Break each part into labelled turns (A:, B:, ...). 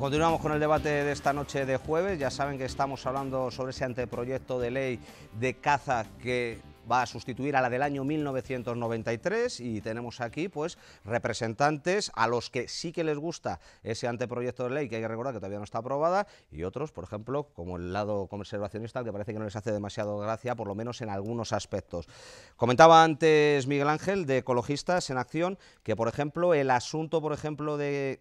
A: Pues continuamos con el debate de esta noche de jueves. Ya saben que estamos hablando sobre ese anteproyecto de ley de caza que va a sustituir a la del año 1993 y tenemos aquí pues representantes a los que sí que les gusta ese anteproyecto de ley que hay que recordar que todavía no está aprobada y otros, por ejemplo, como el lado conservacionista que parece que no les hace demasiado gracia, por lo menos en algunos aspectos. Comentaba antes Miguel Ángel de Ecologistas en Acción que, por ejemplo, el asunto, por ejemplo, de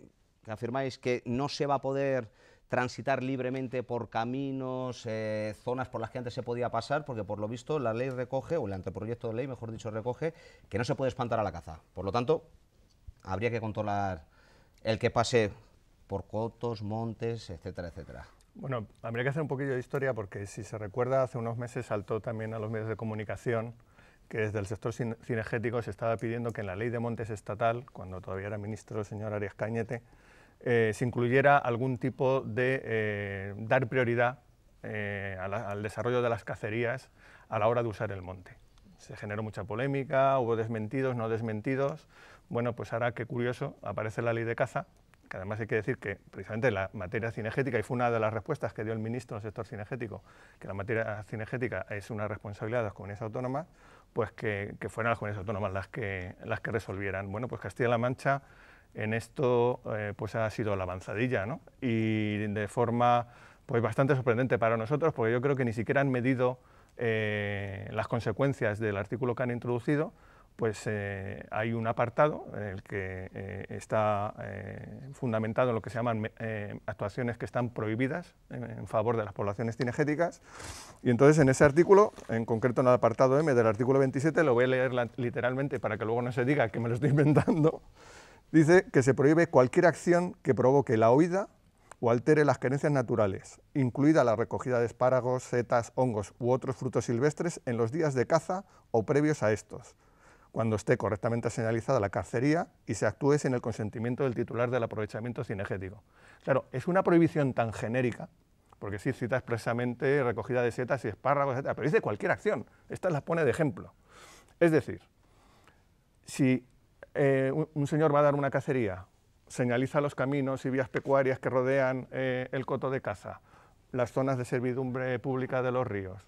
A: afirmáis que no se va a poder transitar libremente por caminos, eh, zonas por las que antes se podía pasar, porque por lo visto la ley recoge, o el anteproyecto de ley, mejor dicho, recoge, que no se puede espantar a la caza. Por lo tanto, habría que controlar el que pase por cotos, montes, etcétera, etcétera.
B: Bueno, habría que hacer un poquillo de historia porque si se recuerda, hace unos meses saltó también a los medios de comunicación que desde el sector cinegético se estaba pidiendo que en la ley de montes estatal, cuando todavía era ministro el señor Arias Cañete, eh, se incluyera algún tipo de eh, dar prioridad eh, al desarrollo de las cacerías a la hora de usar el monte. Se generó mucha polémica, hubo desmentidos, no desmentidos. Bueno, pues ahora qué curioso, aparece la ley de caza, que además hay que decir que precisamente la materia cinegética, y fue una de las respuestas que dio el ministro del sector cinegético, que la materia cinegética es una responsabilidad de las comunidades autónomas, pues que, que fueran las comunidades autónomas las que, las que resolvieran. Bueno, pues Castilla-La Mancha en esto eh, pues ha sido la avanzadilla ¿no? y de forma pues bastante sorprendente para nosotros porque yo creo que ni siquiera han medido eh, las consecuencias del artículo que han introducido pues eh, hay un apartado en el que está fundamentado en lo que se llaman actuaciones que están prohibidas en, favor de las poblaciones cinegéticas y entonces en ese artículo, en concreto en el apartado M del artículo 27, lo voy a leer literalmente para que luego no se diga que me lo estoy inventando, Dice que se prohíbe cualquier acción que provoque la huida o altere las creencias naturales, incluida la recogida de espárragos, setas, hongos u otros frutos silvestres en los días de caza o previos a estos, cuando esté correctamente señalizada la cacería y se actúe sin el consentimiento del titular del aprovechamiento cinegético. Claro, es una prohibición tan genérica, porque sí cita expresamente recogida de setas y espárragos, etc., pero dice cualquier acción, estas las pone de ejemplo. Es decir, si eh, un, señor va a dar una cacería, señaliza los caminos y vías pecuarias que rodean eh, el coto de caza, las zonas de servidumbre pública de los ríos,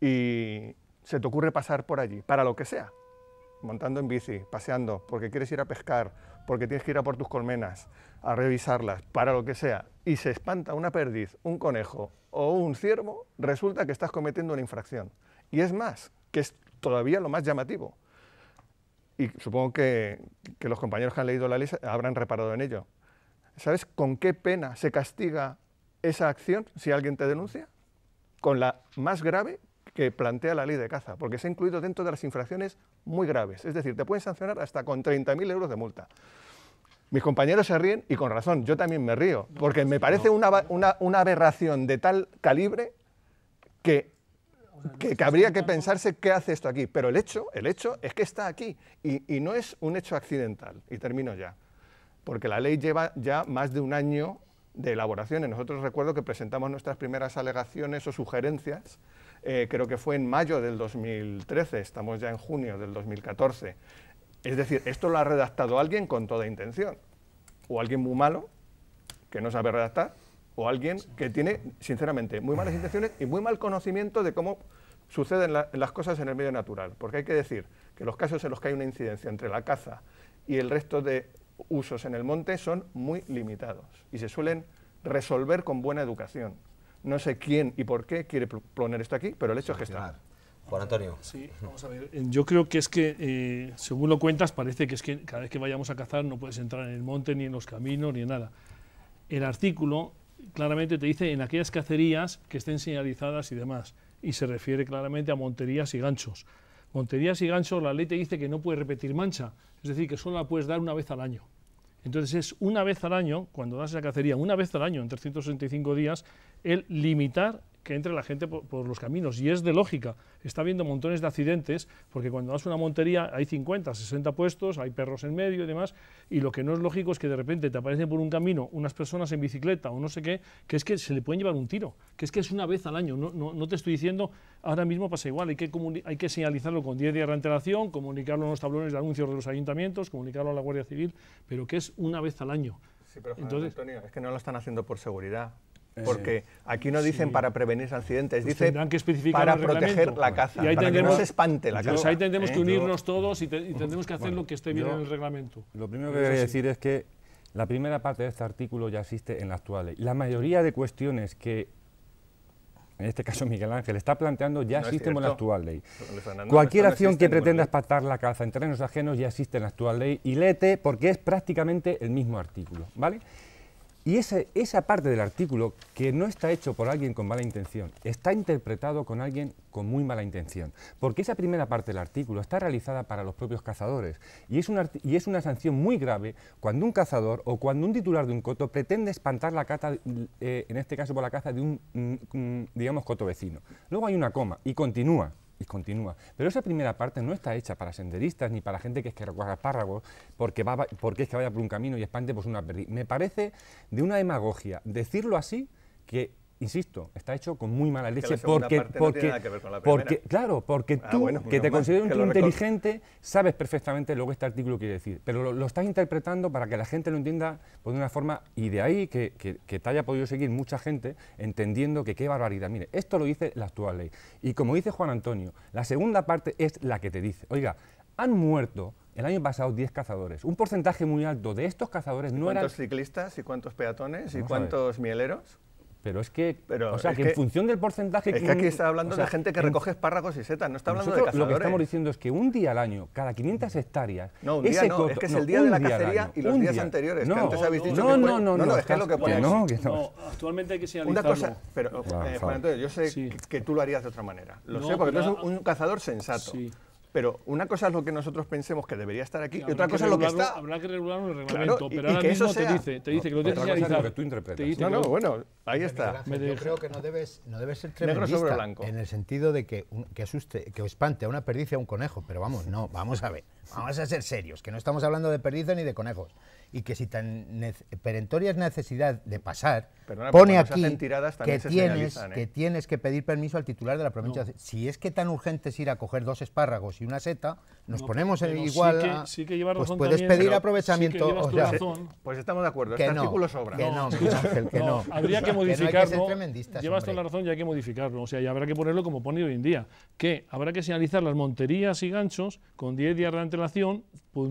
B: y se te ocurre pasar por allí, para lo que sea, montando en bici, paseando, porque quieres ir a pescar, porque tienes que ir a por tus colmenas, a revisarlas, para lo que sea, y se espanta una perdiz, un conejo o un ciervo, resulta que estás cometiendo una infracción. Y es más, que es todavía lo más llamativo, y supongo que, los compañeros que han leído la ley habrán reparado en ello. ¿Sabes con qué pena se castiga esa acción si alguien te denuncia? Con la más grave que plantea la ley de caza, porque se ha incluido dentro de las infracciones muy graves. Es decir, te pueden sancionar hasta con 30.000 euros de multa. Mis compañeros se ríen y con razón, yo también me río, porque me parece una aberración de tal calibre que que, habría que pensarse qué hace esto aquí. Pero el hecho, el hecho es que está aquí y, no es un hecho accidental. Y termino ya. Porque la ley lleva ya más de un año de elaboraciones. Nosotros recuerdo que presentamos nuestras primeras alegaciones o sugerencias, eh, creo que fue en mayo del 2013, estamos ya en junio del 2014. Es decir, esto lo ha redactado alguien con toda intención, o alguien muy malo, que no sabe redactar, o alguien que tiene, sinceramente, muy malas intenciones y muy mal conocimiento de cómo suceden las cosas en el medio natural, porque hay que decir que los casos en los que hay una incidencia entre la caza y el resto de usos en el monte son muy limitados y se suelen resolver con buena educación. No sé quién y por qué quiere poner esto aquí, pero el hecho es que está. Juan Antonio. Sí, vamos a
C: ver. Eh, yo creo que es que, eh, según lo cuentas, parece que es que cada vez que vayamos a cazar no puedes entrar en el monte, ni en los caminos, ni en nada. El artículo claramente te dice en aquellas cacerías que estén señalizadas y demás y se refiere claramente a monterías y ganchos. Monterías y ganchos, la ley te dice que no puedes repetir mancha, es decir, que solo la puedes dar una vez al año. Entonces es una vez al año, cuando das la cacería, una vez al año, en 365 días, el limitar que entre la gente por, los caminos. Y es de lógica. Está habiendo montones de accidentes, porque cuando vas una montería hay 50, 60 puestos, hay perros en medio y demás. Y lo que no es lógico es que de repente te aparecen por un camino unas personas en bicicleta o no sé qué, que es que se le pueden llevar un tiro. Que es que es una vez al año. No, te estoy diciendo, ahora mismo pasa igual. Hay que, hay que señalizarlo con 10 días de antelación, comunicarlo en los tablones de anuncios de los ayuntamientos, comunicarlo a la Guardia Civil, pero que es una vez al año. Sí, pero Antonio, es que no lo están haciendo por seguridad, eh, porque aquí
B: no dicen para prevenir accidentes, pues dicen dice para proteger la caza, y para que no se espante la
C: caza. ahí tendremos eh, que unirnos todos y, tendremos que hacer lo que esté bien en el reglamento. Lo primero que a decir
D: es que la primera parte de este artículo ya existe en la actual ley. La mayoría de cuestiones que, en este caso Miguel Ángel, está planteando ya existe existen en la actual ley. Cualquier acción que pretenda espantar la caza en terrenos ajenos ya existe en la actual ley y léete porque es prácticamente el mismo artículo, ¿vale? Y esa, parte del artículo que no está hecho por alguien con mala intención, está interpretado con alguien con muy mala intención. Porque esa primera parte del artículo está realizada para los propios cazadores. Y es, una, sanción muy grave cuando un cazador o cuando un titular de un coto pretende espantar la caza, eh, en este caso por la caza de un, mm, mm, digamos, coto vecino. Luego hay una coma y continúa y continúa. Pero esa primera parte no está hecha para senderistas ni para gente que es que recuerda espárragos porque, va, porque es que vaya por un camino y espante pues una pérdida... Me parece de una demagogia decirlo así que insisto, está hecho con muy mala leche porque, claro, porque ah, tú que te consideras un tío inteligente sabes perfectamente lo que este artículo quiere decir, pero lo, estás interpretando para que la gente lo entienda pues, de una forma y de ahí que, te haya podido seguir mucha gente entendiendo que qué barbaridad. Mire, esto lo dice la actual ley y como dice Juan Antonio, la segunda parte es la que te dice, oiga, han muerto el año pasado 10 cazadores. Un porcentaje muy alto de estos cazadores no eran... ¿Cuántos
B: ciclistas y cuántos peatones y cuántos mieleros? Pero es que, o sea, que, en función del porcentaje... Es que aquí está hablando de gente que recoge espárragos y setas, no está hablando de cazadores. lo que estamos
D: diciendo es que un día al año, cada 500 mm. hectáreas... No, un día ese no, es que es el día de la cacería y los días anteriores, no, que antes habéis dicho no, que No, no, no, no, es que es lo que ponéis. No, que no.
C: actualmente hay que señalizarlo. Una cosa,
B: pero, eh, Juan Antonio, yo sé que, tú lo harías de otra manera. Lo sé, porque tú eres un, cazador sensato pero una cosa es lo que nosotros pensemos que debería estar aquí y, otra cosa es lo que está. Habrá que regular un reglamento, pero ahora mismo eso te dice, te dice que lo tienes que que tú interpretas. no, no, bueno, ahí está. Me yo creo
E: que no debes, no debes ser tremendista en el sentido de que, que asuste, que espante a una perdiz a un conejo, pero vamos, no, vamos a ver, vamos a ser serios, que no estamos hablando de perdiz ni de conejos y que si tan perentoria es necesidad de pasar, pone aquí que, tienes, que ¿eh? tienes que pedir permiso al titular de la provincia. Si es que tan urgente es ir a coger dos espárragos y una seta, nos ponemos en igual. pues puedes pedir aprovechamiento. Eh,
B: pues estamos de acuerdo, que este artículo sobra. Que no, que no. Habría que modificarlo. llevas toda la
C: razón y hay que modificarlo. O sea, y habrá que ponerlo como pone hoy en día, que habrá que señalizar las monterías y ganchos con 10 días de antelación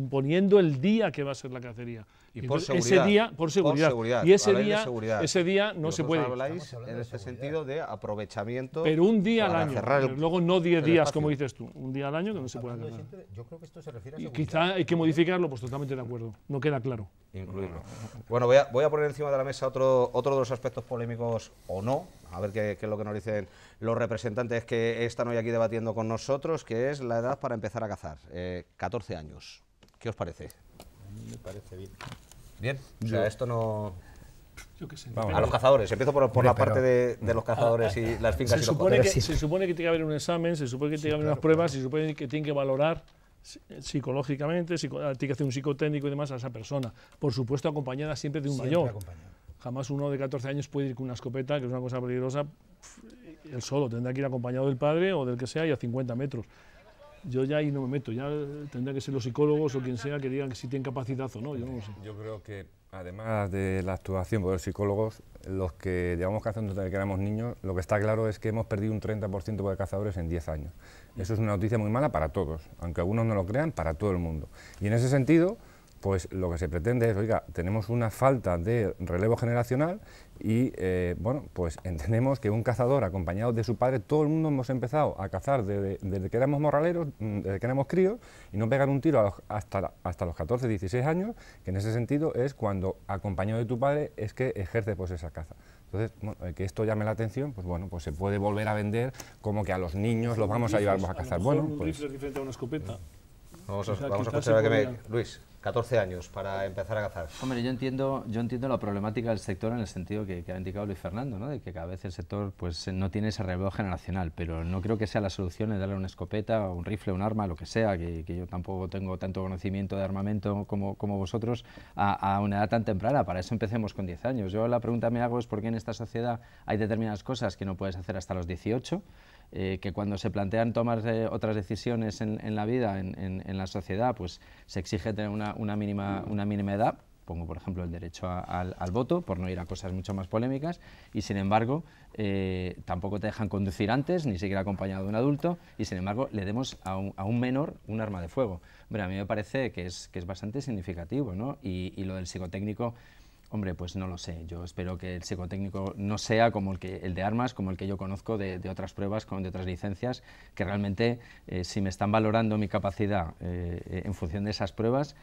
C: poniendo el día que va a ser la cacería. Y, por Ese día, por seguridad. y ese día, ese día no se puede.
A: habláis en este sentido de aprovechamiento. Pero un día al año. luego
C: no 10 días, como dices tú.
A: Un día al año que
C: no se puede
E: Yo creo que esto se refiere
C: a quizá hay que modificarlo, pues totalmente de acuerdo. No queda claro.
A: Incluirlo. Bueno, voy a, voy a poner encima de la mesa otro, otro de los aspectos polémicos o no, a ver qué, es lo que nos dicen los representantes que están hoy aquí debatiendo con nosotros, que es la edad para empezar a cazar, 14 eh, años. ¿Qué os parece? Me parece bien. ¿Bien? O sea, esto no... Yo qué sé. Vamos, a los cazadores. Empiezo por, la parte de, los cazadores y las fincas se supone que, Se
C: supone que tiene que haber un examen, se supone que tiene que haber unas pruebas, se supone que tiene que valorar psicológicamente, ah, tiene que hacer un psicotécnico y demás a esa persona. Por supuesto, acompañada siempre de un mayor. Jamás uno de 14 años puede ir con una escopeta, que es una cosa peligrosa, él solo. Tendrá que ir acompañado del padre o del que sea y a 50 metros yo ya ahí no me meto, ya tendría que ser los psicólogos o quien sea que digan si tienen capacidad o no, yo no sé.
D: Yo creo que además de la actuación por los psicólogos, los que llevamos cazando desde que éramos niños, lo que está claro es que hemos perdido un 30% de cazadores en 10 años. Eso es una noticia muy mala para todos, aunque algunos no lo crean, para todo el mundo. Y en ese sentido pues lo que se pretende es, oiga, tenemos una falta de relevo generacional y, eh, bueno, pues entendemos que un cazador acompañado de su padre, todo el mundo hemos empezado a cazar desde, que éramos morraleros, mm, desde que éramos críos, y no pegan un tiro hasta, hasta los 14, 16 años, que en ese sentido es cuando acompañado de tu padre es que ejerce pues esa caza. Entonces, bueno, eh, que esto llame la atención, pues bueno, pues se puede volver a vender como que a los niños los vamos a llevar a cazar. bueno, pues,
C: es diferente
A: a una escopeta. Vamos a, a escuchar a que me... Luis. 14 años para empezar a cazar.
F: Hombre, yo entiendo, yo entiendo la problemática del sector en el sentido que, ha indicado Luis Fernando, ¿no? de que cada vez el sector pues, no tiene ese relevo generacional, pero no creo que sea la solución el darle una escopeta, un rifle, un arma, lo que sea, que, yo tampoco tengo tanto conocimiento de armamento como, como vosotros, a, una edad tan temprana. Para eso empecemos con 10 años. Yo la pregunta me hago es por qué en esta sociedad hay determinadas cosas que no puedes hacer hasta los 18 eh, que cuando se plantean tomar eh, otras decisiones en, la vida, en, la sociedad, pues se exige tener una, mínima, edad, pongo por ejemplo el derecho al, voto, por no ir a cosas mucho más polémicas, y sin embargo eh, tampoco te dejan conducir antes, ni siquiera acompañado de un adulto, y sin embargo le demos a un, menor un arma de fuego. a mí me parece que es, bastante significativo, ¿no? y, lo del psicotécnico Hombre, pues no lo sé. Yo espero que el psicotécnico no sea como el, que, el de armas, como el que yo conozco de, otras pruebas, con, de otras licencias, que realmente eh, si me están valorando mi capacidad eh, en función de esas pruebas,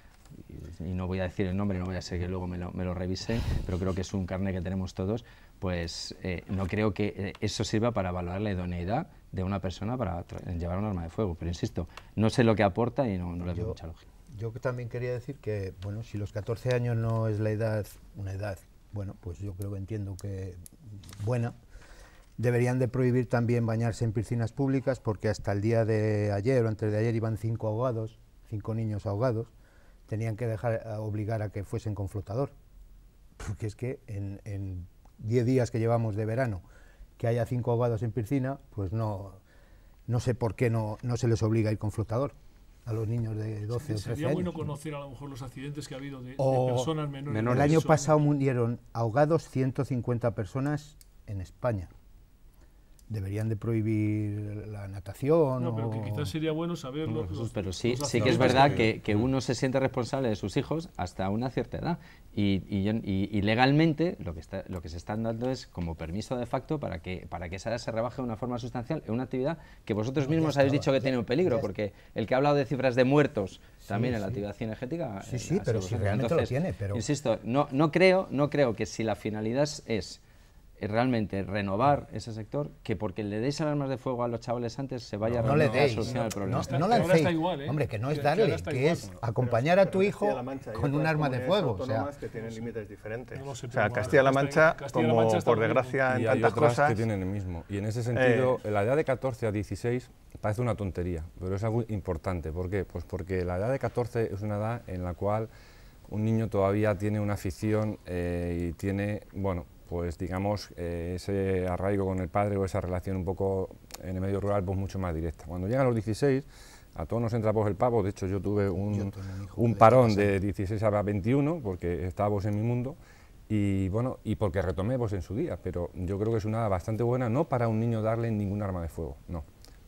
F: y, no voy a decir el nombre, no voy a ser que luego me lo, revise, pero creo que es un carnet que tenemos todos, pues eh, no creo que eso sirva para valorar la idoneidad de una persona para llevar un arma de fuego. Pero insisto, no sé lo que aporta y no, le veo mucha
E: lógica yo también quería decir que, bueno, si los 14 años no es la edad, una edad, bueno, pues yo creo que entiendo que buena, deberían de prohibir también bañarse en piscinas públicas porque hasta el día de ayer o antes de ayer iban cinco ahogados, cinco niños ahogados, tenían que dejar obligar a que fuesen con flotador. Porque es que en, en diez días que llevamos de verano, que haya cinco ahogados en piscina, pues no, no sé por qué no, no se les obliga a ir con flotador a los niños de 12 o 13 años. Sería bueno
C: conocer a lo mejor los accidentes que ha habido de, de personas menores. El año pasado
E: murieron ahogados 150 personas en España deberían de prohibir la natación. No, pero que quizás
C: sería bueno saberlo.
F: pero sí, sí que es verdad este que, uno se siente responsable de sus hijos hasta una cierta edad. Y, legalmente lo que, lo que se están dando es como permiso de facto para que, para que esa edad se rebaje de una forma sustancial en una actividad que vosotros mismos habéis dicho que tiene un peligro, porque el que ha hablado de cifras de muertos también en la actividad cinegética... Sí, eh, sí, pero si realmente lo tiene, pero... Insisto, no, no, creo, no creo que si la finalidad es eh, realmente renovar ese sector que porque le deis armas de fuego a los chavales antes se vaya no, a, no no, le problema.
E: No, ¿eh? hombre, que no es darle, que es acompañar a tu hijo con un arma de fuego. O sea,
B: que tienen límites diferentes. o sea, Castilla-La Mancha, como por desgracia en tantas cosas... que
D: tienen el mismo. Y en ese sentido, eh. la edad de 14 a 16 parece una tontería, pero es algo importante. ¿Por qué? Pues porque la edad de 14 es una edad en la cual un niño todavía tiene una afición y tiene, bueno, pues digamos, eh, ese arraigo con el padre o esa relación un poco en el medio rural, pues mucho más directa. Cuando llegan los 16, a todos nos entra pues el pavo, de hecho yo tuve un, parón de 16 a 21, porque estábamos pues, en mi mundo, y bueno, y porque retomé pues, en su día, pero yo creo que es una bastante buena, no para un niño darle ningún arma de fuego, no.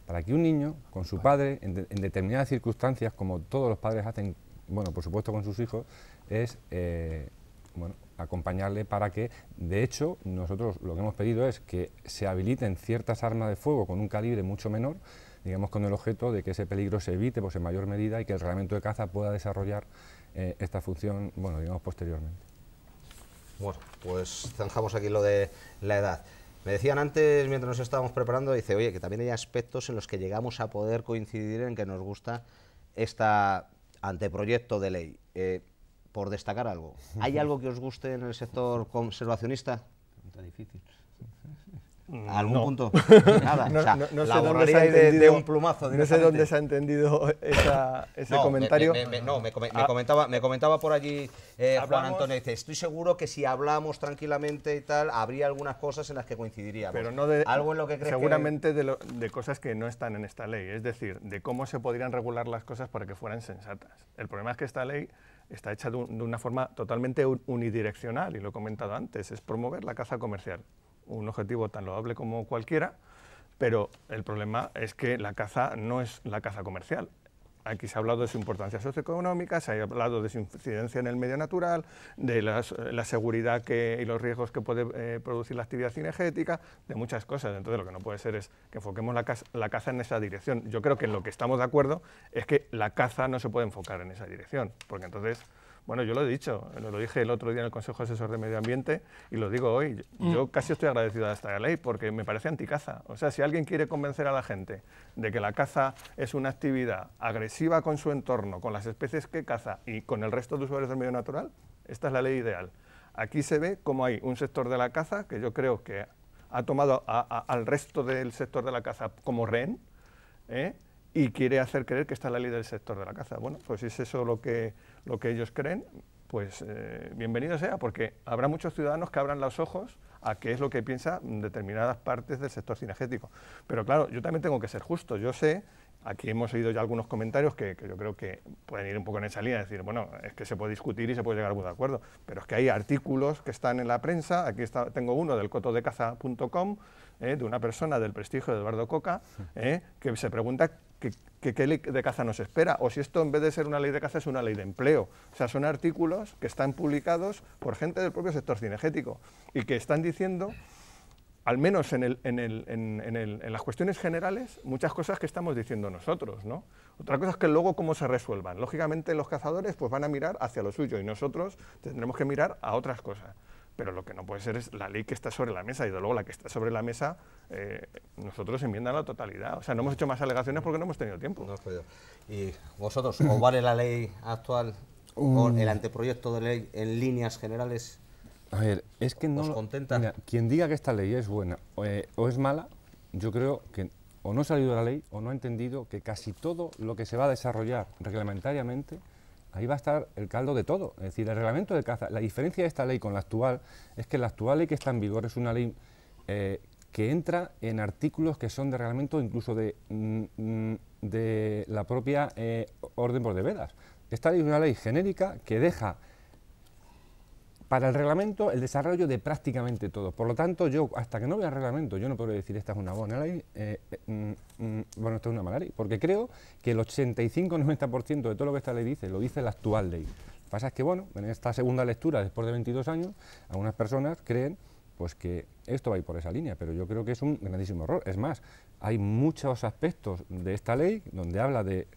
D: Para que un niño, con su padre, en, determinadas circunstancias, como todos los padres hacen, bueno, por supuesto con sus hijos, es, eh, bueno, acompañarle para que, de hecho, nosotros lo que hemos pedido es que se habiliten ciertas armas de fuego con un calibre mucho menor, digamos con el objeto de que ese peligro se evite pues, en mayor medida y que el reglamento de caza pueda desarrollar eh, esta función, bueno, digamos, posteriormente.
A: Bueno, pues zanjamos aquí lo de la edad. Me decían antes, mientras nos estábamos preparando, dice, oye, que también hay aspectos en los que llegamos a poder coincidir en que nos gusta este anteproyecto de ley. Eh, por destacar algo. ¿Hay algo que os guste en el sector conservacionista? difícil. Mm, algún punto? Nada. No, sé dónde se ha de, un plumazo. No sé dónde se ha
B: entendido ese comentario. no, me, ah. comentaba,
A: me comentaba por allí eh, Juan Antonio. Dice: Estoy seguro que si hablamos tranquilamente y tal, habría algunas cosas en las que coincidiríamos. Pero no de. Algo en lo que Seguramente
B: de cosas que no están en esta ley. Es decir, de cómo se podrían regular las cosas para que fueran sensatas. El problema es que esta ley está hecha de, una forma totalmente unidireccional, y lo he comentado antes, es promover la caza comercial, un objetivo tan loable como cualquiera, pero el problema es que la caza no es la caza comercial, Aquí se ha hablado de su importancia socioeconómica, se ha hablado de su incidencia en el medio natural, de la seguridad que, y los riesgos que puede eh, producir la actividad cinegética, de muchas cosas. Entonces lo que no puede ser es que enfoquemos la, caza, la caza en esa dirección. Yo creo que en lo que estamos de acuerdo es que la caza no se puede enfocar en esa dirección, porque entonces bueno, yo lo he dicho, lo dije el otro día en el Consejo Asesor de Medio Ambiente y lo digo hoy. Mm. Yo casi estoy agradecido a esta ley porque me parece anticaza. O sea, si alguien quiere convencer a la gente de que la caza es una actividad agresiva con su entorno, con las especies que caza y con el resto de usuarios del medio natural, esta es la ley ideal. Aquí se ve cómo hay un sector de la caza que yo creo que ha tomado al resto del sector de la caza como rehén. ¿eh? y quiere hacer creer que está la ley del sector de la caza. Bueno, pues es eso lo que lo que ellos creen, pues eh, bienvenido sea, porque habrá muchos ciudadanos que abran los ojos a qué es lo que piensan determinadas partes del sector cinegético. Pero claro, yo también tengo que ser justo. Yo sé, aquí hemos oído ya algunos comentarios que, yo creo que pueden ir un poco en esa línea, decir, bueno, es que se puede discutir y se puede llegar a algún acuerdo, pero es que hay artículos que están en la prensa, aquí tengo uno del cotodecaza.com, eh, de una persona del prestigio de Eduardo Coca, eh, que se pregunta qué ley de caza nos espera, o si esto en vez de ser una ley de caza es una ley de empleo. O sea, son artículos que están publicados por gente del propio sector cinegético y que están diciendo al menos en, las cuestiones generales, muchas cosas que estamos diciendo nosotros, Otra cosa es que luego cómo se resuelvan. Lógicamente los cazadores pues van a mirar hacia lo suyo y nosotros tendremos que mirar a otras cosas pero lo que no puede ser es la ley que está sobre la mesa y de luego la que está sobre la mesa eh, nosotros enmienda la totalidad. O sea, no hemos hecho más alegaciones porque no hemos tenido tiempo. No pues, ¿Y vosotros o vale la ley actual o uh. el anteproyecto de ley en líneas
D: generales? A ver, es que no... Nos contenta? quien diga que esta ley es buena eh, o es mala, yo creo que o no ha salido de la ley o no ha entendido que casi todo lo que se va a desarrollar reglamentariamente ahí va a estar el caldo de todo. Es decir, el reglamento de caza, la diferencia de esta ley con la actual es que la actual ley que está en vigor es una ley eh, que entra en artículos que son de reglamento incluso de, mm, mm, la propia eh, orden por devedas... Esta ley es una ley genérica que deja para el reglamento el desarrollo de prácticamente todo. Por lo tanto, yo, hasta que no vea el reglamento, yo no puedo decir esta es una buena ley, eh, eh, mm, mm, bueno, esta es una mala ley, porque creo que el 85-90% de todo lo que esta ley dice, lo dice la actual ley. Lo que pasa es que, bueno, en esta segunda lectura, después de 22 años, algunas personas creen pues que esto va a ir por esa línea, pero yo creo que es un grandísimo error. Es más, hay muchos aspectos de esta ley donde habla de,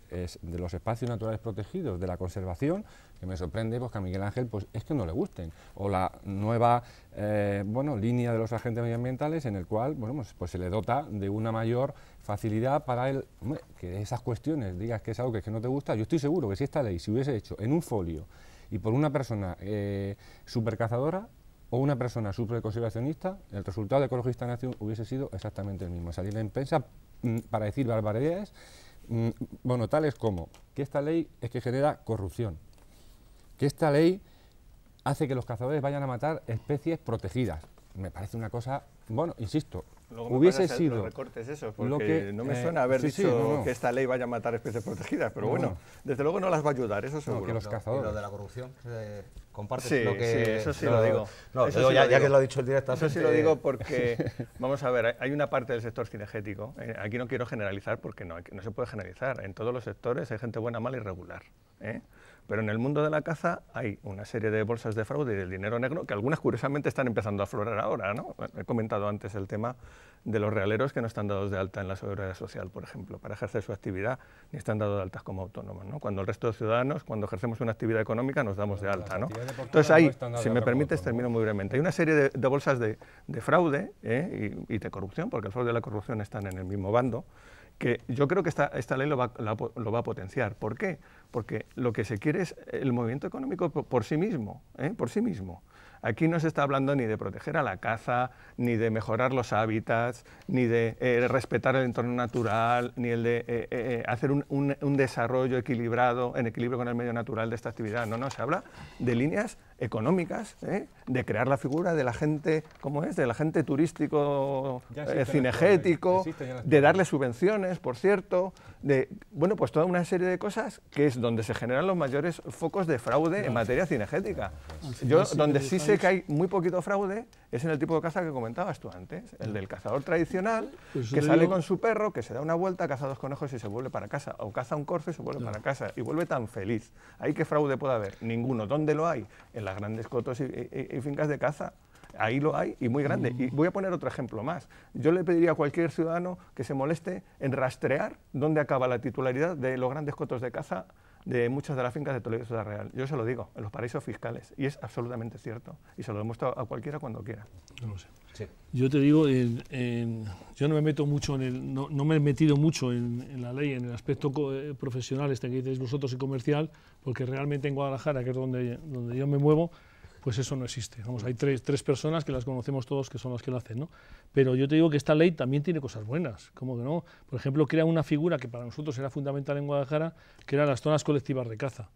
D: los espacios naturales protegidos, de la conservación, que me sorprende pues, que a Miguel Ángel pues, es que no le gusten. O la nueva eh, bueno, línea de los agentes medioambientales en el cual bueno, pues, pues se le dota de una mayor facilidad para él. que esas cuestiones digas que es algo que, no te gusta, yo estoy seguro que si esta ley se hubiese hecho en un folio y por una persona eh, supercazadora, o una persona superconservacionista, el resultado de Ecologista Nación hubiese sido exactamente el mismo. Salir en prensa mm, para decir barbaridades, mm, bueno, tales como que esta ley es que genera corrupción, que esta ley hace que los cazadores vayan a matar especies protegidas. Me parece una cosa, bueno, insisto, hubiese sido. no me eh, suena haber dicho que
B: esta ley vaya a matar especies protegidas, pero bueno, desde luego no las va a ayudar, eso seguro. que los cazadores. Lo, de la corrupción, eh, comparte lo que. Sí, eso sí lo, digo. No, eso ya, que lo ha dicho el director. Eso sí lo digo porque, vamos a ver, hay una parte del sector cinegético, eh, aquí no quiero generalizar porque no, no se puede generalizar, en todos los sectores hay gente buena, mala y regular. ¿eh? Pero en el mundo de la caza hay una serie de bolsas de fraude y del dinero negro que algunas curiosamente están empezando a aflorar ahora. ¿no? He comentado antes el tema de los realeros que no están dados de alta en la seguridad social, por ejemplo, para ejercer su actividad, ni están dados de altas como autónomos. Cuando el resto de ciudadanos, cuando ejercemos una actividad económica, nos damos de alta. ¿no? Entonces ahí, si me permites, termino muy brevemente. Hay una serie de, bolsas de, fraude ¿eh? y, y de corrupción, porque el fraude y la corrupción están en el mismo bando que yo creo que esta, esta ley lo va, lo va, a potenciar. ¿Por qué? Porque lo que se quiere es el movimiento económico por, sí mismo, ¿eh? por sí mismo. Aquí no se está hablando ni de proteger a la caza, ni de mejorar los hábitats, ni de eh, respetar el entorno natural, ni el de eh, hacer un, un desarrollo equilibrado, en equilibrio con el medio natural de esta actividad. No, no, se habla de líneas económicas ¿eh? de crear la figura de la gente, ¿cómo es? la gente turístico eh, cinegético, de darle subvenciones, por cierto, de, bueno, pues toda una serie de cosas que es donde se generan los mayores focos de fraude en materia cinegética. Yo, donde sí sé que hay muy poquito fraude es en el tipo de caza que comentabas tú antes, el del cazador tradicional, pues que sale con su perro, que se da una vuelta, caza dos conejos y se vuelve para casa, o caza un corzo y se vuelve para casa, y vuelve tan feliz. ¿Ahí qué fraude puede haber? Ninguno. ¿Dónde lo hay? En las grandes cotos y, y fincas de caza ahí lo hay y muy grande. Mm. Y voy a poner otro ejemplo más. Yo le pediría a cualquier ciudadano que se moleste en rastrear dónde acaba la titularidad de los grandes cotos de caza de muchas de las fincas de Toledo y Ciudad Real. Yo se lo digo, en los paraísos fiscales, y es absolutamente cierto, y se lo demuestro a cualquiera cuando quiera. Sí.
C: Yo te digo, yo no me meto mucho en el, no, me he metido mucho en, la ley, en el aspecto eh, profesional este que dices vosotros y comercial, porque realmente en Guadalajara, que es donde, donde yo me muevo, pues eso no existe. Vamos, hay tres, personas que las conocemos todos que son las que lo hacen, Pero yo te digo que esta ley también tiene cosas buenas, no. Por ejemplo, crea una figura que para nosotros era fundamental en Guadalajara, que eran las zonas colectivas de caza.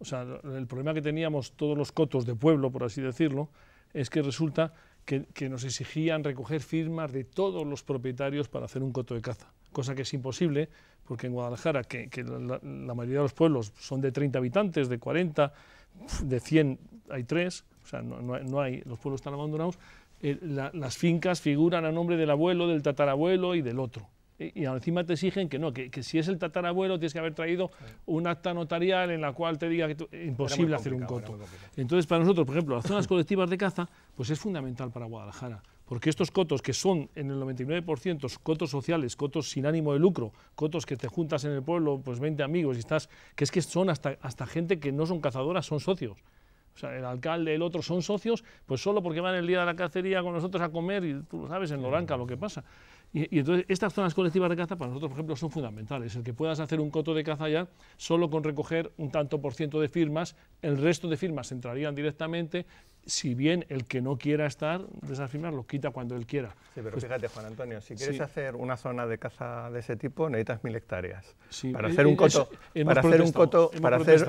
C: O sea, el problema que teníamos todos los cotos de pueblo, por así decirlo, es que resulta que, nos exigían recoger firmas de todos los propietarios para hacer un coto de caza, cosa que es imposible porque en Guadalajara, que, la, la, mayoría de los pueblos son de 30 habitantes, de 40, de 100 hay 3, o sea, no, hay, los pueblos están abandonados, eh, las fincas figuran a nombre del abuelo, del tatarabuelo y del otro. Y, encima te exigen que no, que, si es el tatarabuelo tienes que haber traído un acta notarial en la cual te diga que es imposible hacer un coto. Entonces, para nosotros, por ejemplo, las zonas colectivas de caza, pues es fundamental para Guadalajara porque estos cotos, que son en el 99% cotos sociales, cotos sin ánimo de lucro, cotos que te juntas en el pueblo, pues 20 amigos y estás, que es que son hasta, hasta gente que no son cazadoras, son socios. O sea, el alcalde, el otro son socios, pues solo porque van el día de la cacería con nosotros a comer y tú lo sabes, en Loranca lo que pasa. Y, entonces estas zonas colectivas de caza para nosotros, por ejemplo, son fundamentales. El que puedas hacer un coto de caza ya solo con recoger un tanto por ciento de firmas, el resto de firmas entrarían directamente si bien el que no quiera estar, desafirmar, lo quita cuando él quiera. Sí,
B: pero pues fíjate, Juan Antonio, si quieres hacer una zona de caza de ese tipo, necesitas mil hectáreas. Eh, eh, para hacer un coto, para hacer un coto, para hacer,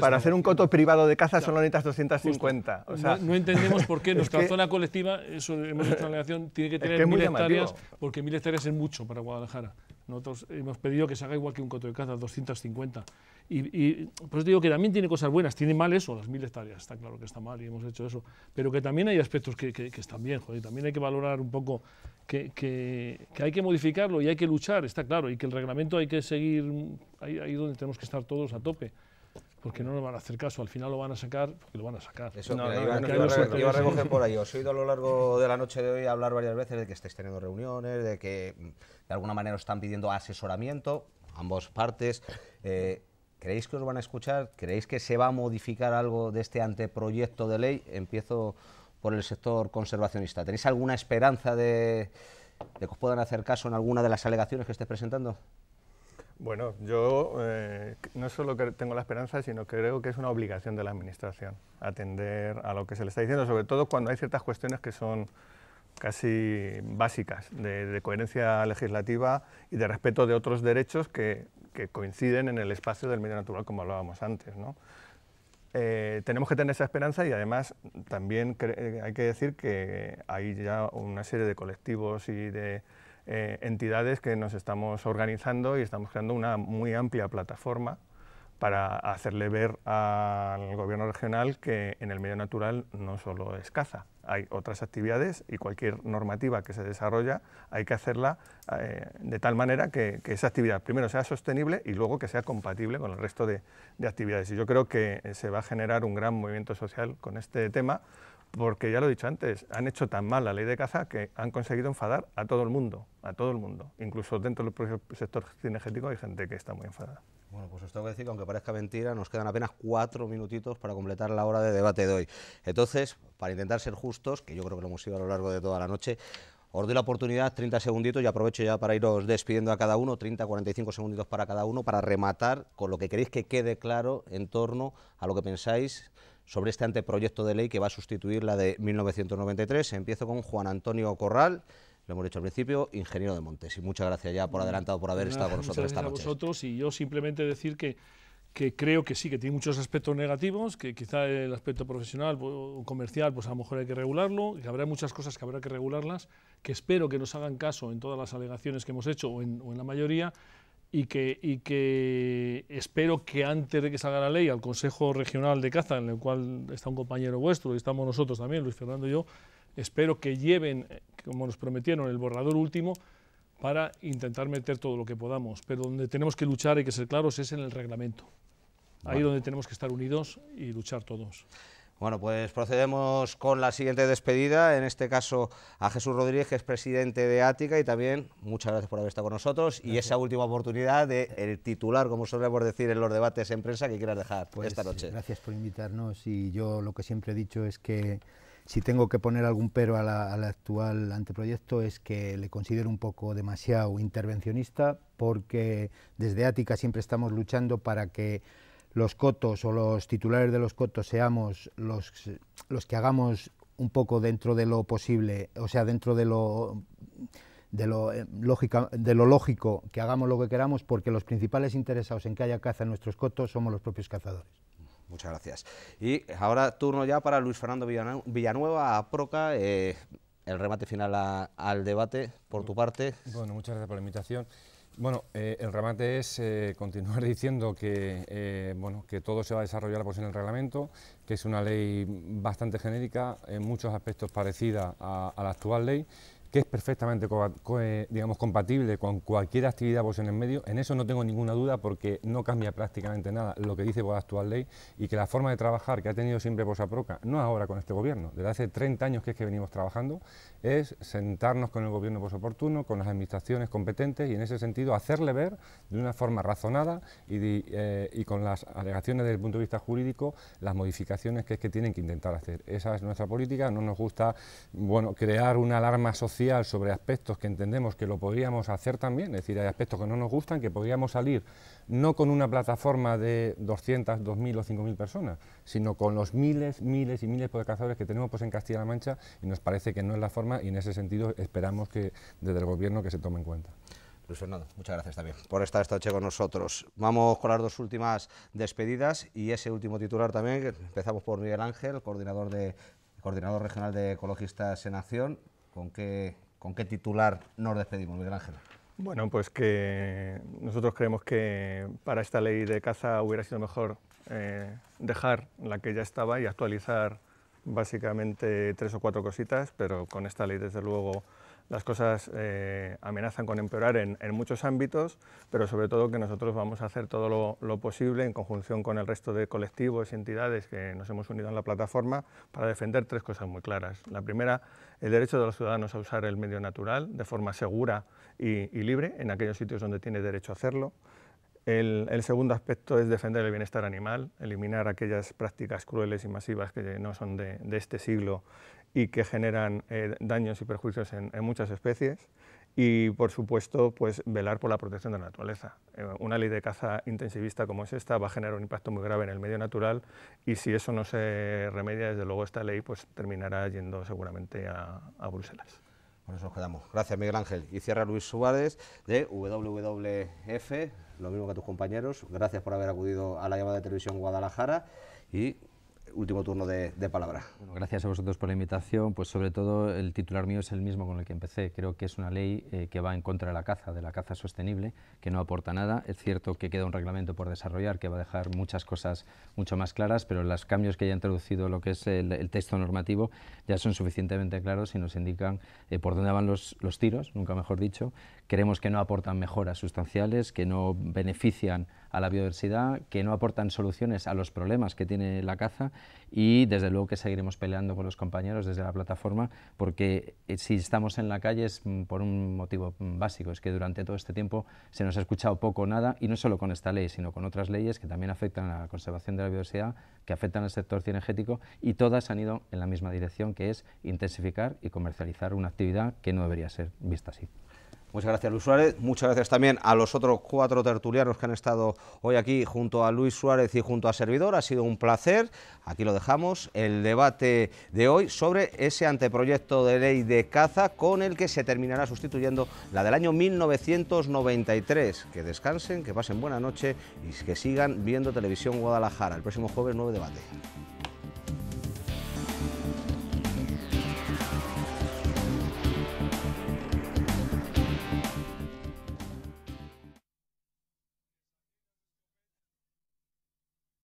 B: para hacer un coto privado de caza solo necesitas 250. O sea, no, entendemos por qué nuestra
C: zona colectiva, eso hemos hecho una alegación, tiene que tener mil hectáreas, porque mil hectáreas es mucho para Guadalajara. Nosotros hemos pedido que se haga igual que un coto de caza, 250. Y, y, por digo que también tiene cosas buenas, tiene mal eso, las mil hectáreas, está claro que está mal y hemos hecho eso, pero que también hay aspectos que, están bien, joder, también hay que valorar un poco que, hay que modificarlo y hay que luchar, está claro, y que el reglamento hay que seguir ahí, donde tenemos que estar todos a tope porque no nos van a hacer caso, al final lo van a sacar, porque lo van a sacar. Eso, no, iba, a, recoger por ahí, os
A: he oído a lo largo de la noche de hoy hablar varias veces de que estáis teniendo reuniones, de que mm, de alguna manera os están pidiendo asesoramiento, ambas partes. Eh, ¿Creéis que os van a escuchar? ¿Creéis que se va a modificar algo de este anteproyecto de ley? Empiezo por el sector conservacionista. ¿Tenéis alguna esperanza de, que os puedan hacer caso en alguna de las alegaciones que esté presentando?
B: Bueno, yo eh, no solo que tengo la esperanza, sino que creo que es una obligación de la Administración atender a lo que se le está diciendo, sobre todo cuando hay ciertas cuestiones que son casi básicas, de coherencia legislativa y de respeto de otros derechos que que coinciden en el espacio del medio natural, como hablábamos antes. Eh, tenemos que tener esa esperanza y además también eh, hay que decir que hay ya una serie de colectivos y de eh, entidades que nos estamos organizando y estamos creando una muy amplia plataforma para hacerle ver al gobierno regional que en el medio natural no solo es caza, hay otras actividades y cualquier normativa que se desarrolla hay que hacerla eh, de tal manera que, esa actividad primero sea sostenible y luego que sea compatible con el resto de actividades. Y yo creo que se va a generar un gran movimiento social con este tema porque ya lo he dicho antes, han hecho tan mal la ley de caza que han conseguido enfadar a todo el mundo, a todo el mundo. Incluso dentro del propio sector cinegético hay gente que está muy enfadada. Bueno, pues os tengo que decir que
A: aunque parezca mentira, nos quedan apenas cuatro minutitos para completar la hora de debate de hoy. Entonces, para intentar ser justos, que yo creo que lo hemos sido a lo largo de toda la noche, os doy la oportunidad, 30 segunditos, y aprovecho ya para iros despidiendo a cada uno, 30, 45 segunditos para cada uno, para rematar con lo que queréis que quede claro en torno a lo que pensáis sobre este anteproyecto de ley que va a sustituir la de 1993. Empiezo con Juan Antonio Corral, lo hemos dicho al principio, ingeniero de Montes. Y muchas gracias ya por mm, adelantado por haber estado con nosotros esta noche. A
C: vosotros y yo simplemente decir que que creo que sí, que tiene muchos aspectos negativos, que quizá el aspecto profesional pues, o comercial, pues a lo mejor hay que regularlo, que habrá muchas cosas que habrá que regularlas, que espero que nos hagan caso en todas las alegaciones que hemos hecho o en la mayoría, y que, y que espero que antes de que salga la ley al Consejo Regional de Caza, en el cual está un compañero vuestro y estamos nosotros también, Luis Fernando y yo, espero que lleven, eh, como nos prometieron, el borrador último para intentar meter todo lo que podamos. Pero donde tenemos que luchar, y que ser claros, es en el reglamento. Ahí donde tenemos que estar unidos y luchar todos. Bueno, pues
A: procedemos con la siguiente despedida, en este caso a Jesús Rodríguez, que es presidente de Ática, y también muchas gracias por haber estado con nosotros, y esa última oportunidad de el titular, como solemos decir en los debates en prensa, que quieras dejar pues, esta noche.
E: Gracias por invitarnos, y yo lo que siempre he dicho es que si tengo que poner algún pero al actual anteproyecto es que le considero un poco demasiado intervencionista, porque desde Ática siempre estamos luchando para que los cotos o los titulares de los cotos seamos los, los que hagamos un poco dentro de lo posible, o sea, dentro de lo, de lo, eh, lógica, de lo lógico, que hagamos lo que queramos, porque los principales interesados en que haya caza en nuestros cotos somos los propios cazadores.
A: Muchas gracias. Y ahora turno ya para Luis Fernando Villanueva, a Proca. Eh, el remate final al debate, por tu
D: parte. Bueno, muchas gracias por la invitación. Bueno, eh, el remate es eh, continuar diciendo que, eh, que todo se va a desarrollar pues en el reglamento, que es una ley bastante genérica, en muchos aspectos parecida a la actual ley, que es perfectamente eh, digamos, compatible con cualquier actividad por en el medio, en eso no tengo ninguna duda porque no cambia prácticamente nada lo que dice la actual ley y que la forma de trabajar que ha tenido siempre Proca... no ahora con este gobierno, desde hace 30 años que es que venimos trabajando, es sentarnos con el gobierno pues oportuno, con las administraciones competentes y en ese sentido hacerle ver de una forma razonada y, eh, y con las alegaciones desde el punto de vista jurídico las modificaciones que es que tienen que intentar hacer. Esa es nuestra política, no nos gusta bueno, crear una alarma social sobre aspectos que entendemos que lo podríamos hacer también, es decir, hay aspectos que no nos gustan, que podríamos salir no con una plataforma de 200, 2.000 o 5.000 personas, sino con los miles, miles y miles de cazadores que tenemos pues, en Castilla-La Mancha y nos parece que no es la forma y en ese sentido esperamos que desde el Gobierno que se tome en cuenta. Luis Fernando, muchas
A: gracias también por estar esta noche con nosotros. Vamos con las dos últimas despedidas y ese último titular también. Empezamos por Miguel Ángel, coordinador de coordinador regional de Ecologistas en Acción. ¿Con qué, titular nos
B: despedimos, Miguel Ángel? Bueno, pues que nosotros creemos que para esta ley de caza hubiera sido mejor eh, dejar la que ya estaba y actualizar básicamente tres o cuatro cositas, pero con esta ley, desde luego, las cosas eh, amenazan con empeorar en, muchos ámbitos, pero sobre todo que nosotros vamos a hacer todo lo, posible en conjunción con el resto de colectivos y entidades que nos hemos unido en la plataforma para defender tres cosas muy claras. La primera, el derecho de los ciudadanos a usar el medio natural de forma segura y, libre en aquellos sitios donde tiene derecho a hacerlo. El, segundo aspecto es defender el bienestar animal, eliminar aquellas prácticas crueles y masivas que no son de este siglo y que generan eh, daños y perjuicios en, muchas especies y, por supuesto, pues, velar por la protección de la naturaleza. Eh, una ley de caza intensivista como es esta va a generar un impacto muy grave en el medio natural y si eso no se remedia, desde luego esta ley pues, terminará yendo seguramente a, Bruselas.
A: bueno eso nos quedamos. Gracias, Miguel Ángel. Y cierra Luis Suárez de WWF, lo mismo que tus compañeros. Gracias por haber acudido a la llamada de televisión Guadalajara último turno de, palabra.
F: Bueno, gracias a vosotros por la invitación. Pues sobre todo el titular mío es el mismo con el que empecé. Creo que es una ley eh, que va en contra de la caza, de la caza sostenible, que no aporta nada. Es cierto que queda un reglamento por desarrollar que va a dejar muchas cosas mucho más claras, pero los cambios que haya introducido lo que es el, texto normativo ya son suficientemente claros y nos indican eh, por dónde van los, los tiros, nunca mejor dicho, Queremos que no aportan mejoras sustanciales, que no benefician a la biodiversidad, que no aportan soluciones a los problemas que tiene la caza y desde luego que seguiremos peleando con los compañeros desde la plataforma porque eh, si estamos en la calle es mm, por un motivo mm, básico, es que durante todo este tiempo se nos ha escuchado poco o nada y no solo con esta ley, sino con otras leyes que también afectan a la conservación de la biodiversidad, que afectan al sector cinegético y todas han ido en la misma dirección que es intensificar y comercializar una actividad que no debería ser vista así.
A: Muchas gracias, Luis Suárez. Muchas gracias también a los otros cuatro tertulianos que han estado hoy aquí junto a Luis Suárez y junto a Servidor. Ha sido un placer. Aquí lo dejamos, el debate de hoy sobre ese anteproyecto de ley de caza con el que se terminará sustituyendo la del año 1993. Que descansen, que pasen buena noche y que sigan viendo Televisión Guadalajara. El próximo jueves, nuevo debate.